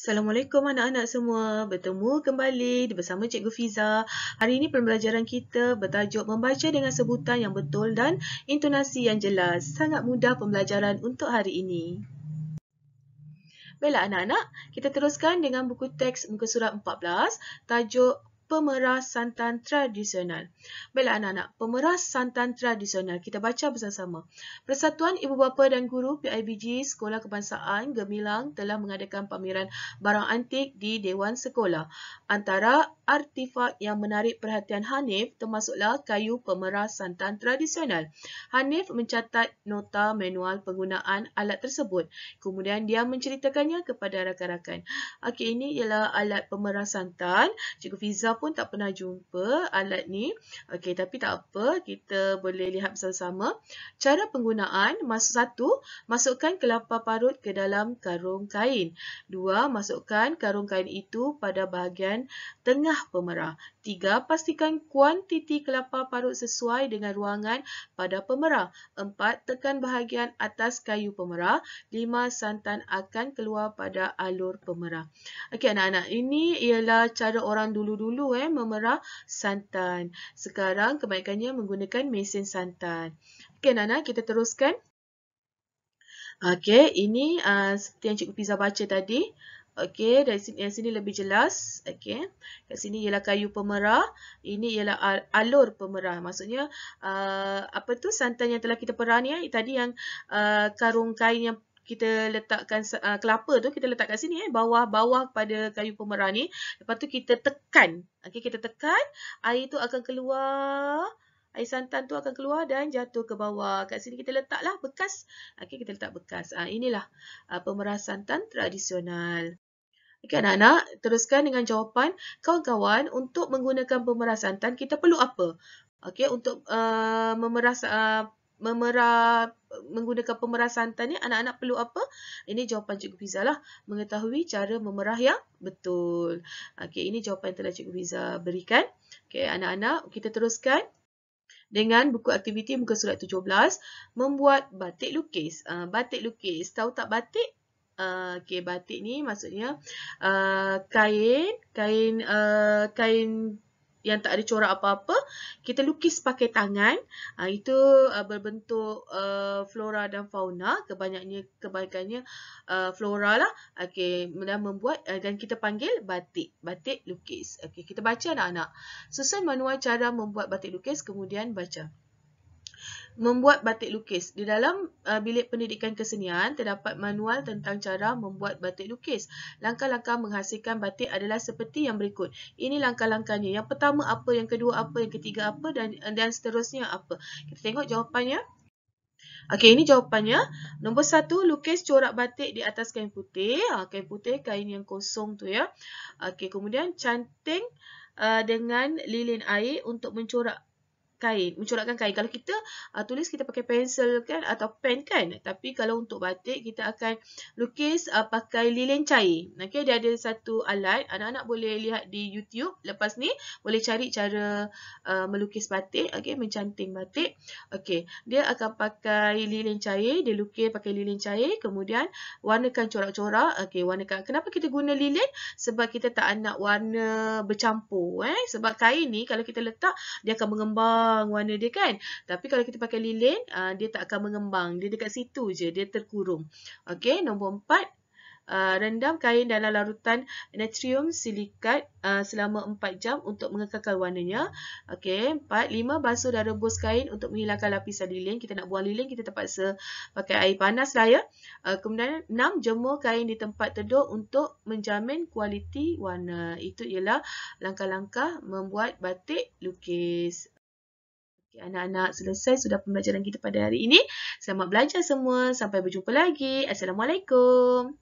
Assalamualaikum anak-anak semua. Bertemu kembali bersama Cikgu Fiza. Hari ini pembelajaran kita bertajuk membaca dengan sebutan yang betul dan intonasi yang jelas. Sangat mudah pembelajaran untuk hari ini. Baiklah anak-anak, kita teruskan dengan buku teks muka surat 14, tajuk pemeras santan tradisional. Baiklah anak-anak, pemeras santan tradisional. Kita baca bersama-sama. Persatuan Ibu Bapa dan Guru PIBG Sekolah Kebangsaan Gemilang telah mengadakan pameran barang antik di Dewan Sekolah. Antara artifak yang menarik perhatian Hanif termasuklah kayu pemeras santan tradisional. Hanif mencatat nota manual penggunaan alat tersebut. Kemudian dia menceritakannya kepada rakan-rakan. Okey, ini ialah alat pemeras santan. Cikgu Fiza pun tak pernah jumpa alat ni. Okey, tapi tak apa, kita boleh lihat bersama-sama. Cara penggunaan, masuk satu, masukkan kelapa parut ke dalam karung kain. Dua, masukkan karung kain itu pada bahagian tengah pemerah. Tiga, pastikan kuantiti kelapa parut sesuai dengan ruangan pada pemerah. Empat, tekan bahagian atas kayu pemerah. Lima, santan akan keluar pada alur pemerah. Okey, anak-anak, ini ialah cara orang dulu-dulu eh, memerah santan. Sekarang kebanyakannya menggunakan mesin santan. Okey Nana, kita teruskan. Okey, ini uh, seperti yang Cikgu Pizza baca tadi. Okey, dari sini, yang sini lebih jelas. Okey, kat sini ialah kayu pemerah. Ini ialah alur pemerah. Maksudnya, uh, apa tu santan yang telah kita perah ni? Eh? Tadi yang uh, karung kain yang kita letakkan uh, kelapa tu kita letakkan sini eh bawah-bawah pada kayu pemerah ni lepas tu kita tekan okey kita tekan air tu akan keluar air santan tu akan keluar dan jatuh ke bawah kat sini kita letaklah bekas okey kita letak bekas ah uh, inilah uh, pemerah santan tradisional okey anak-anak teruskan dengan jawapan kawan-kawan untuk menggunakan pemerah santan kita perlu apa okey untuk uh, memerah uh, memerah menggunakan pemerah santan ni anak-anak perlu apa? Ini jawapan Cikgu Fiza lah. Mengetahui cara memerah yang betul. Okey, ini jawapan yang telah Cikgu Fiza berikan. Okey, anak-anak, kita teruskan dengan buku aktiviti muka surat 17 membuat batik lukis. Uh, batik lukis, tahu tak batik? Uh, okey, batik ni maksudnya uh, kain, kain uh, kain yang tak ada corak apa-apa, kita lukis pakai tangan. Ha, itu uh, berbentuk uh, flora dan fauna, kebanyakannya kebanyakannya uh, flora lah. Okey, dan membuat uh, dan kita panggil batik. Batik lukis. Okey, kita baca anak-anak. Susun manual cara membuat batik lukis kemudian baca membuat batik lukis. Di dalam uh, bilik pendidikan kesenian terdapat manual tentang cara membuat batik lukis. Langkah-langkah menghasilkan batik adalah seperti yang berikut. Ini langkah-langkahnya. Yang pertama apa, yang kedua apa, yang ketiga apa dan dan seterusnya apa. Kita tengok jawapannya. Okey, ini jawapannya. Nombor satu, lukis corak batik di atas kain putih. Ha, kain putih, kain yang kosong tu ya. Okey, kemudian canting uh, dengan lilin air untuk mencorak kain, mencorakkan kain. Kalau kita uh, tulis, kita pakai pensel kan atau pen kan. Tapi kalau untuk batik, kita akan lukis uh, pakai lilin cair. Okay, dia ada satu alat. Anak-anak boleh lihat di YouTube lepas ni. Boleh cari cara uh, melukis batik. Okay, mencanting batik. Okay, dia akan pakai lilin cair. Dia lukis pakai lilin cair. Kemudian, warnakan corak-corak. Okay, warnakan. Kenapa kita guna lilin? Sebab kita tak nak warna bercampur. Eh? Sebab kain ni, kalau kita letak, dia akan mengembang mengembang warna dia kan. Tapi kalau kita pakai lilin, uh, dia tak akan mengembang. Dia dekat situ je, dia terkurung. Okey, nombor empat. Uh, rendam kain dalam larutan natrium silikat uh, selama 4 jam untuk mengekalkan warnanya. Okey, 4 5 basuh dan rebus kain untuk menghilangkan lapisan lilin. Kita nak buang lilin, kita terpaksa pakai air panas lah ya. Uh, kemudian 6 jemur kain di tempat teduh untuk menjamin kualiti warna. Itu ialah langkah-langkah membuat batik lukis. Okay, anak-anak selesai sudah pembelajaran kita pada hari ini. Selamat belajar semua. Sampai berjumpa lagi. Assalamualaikum.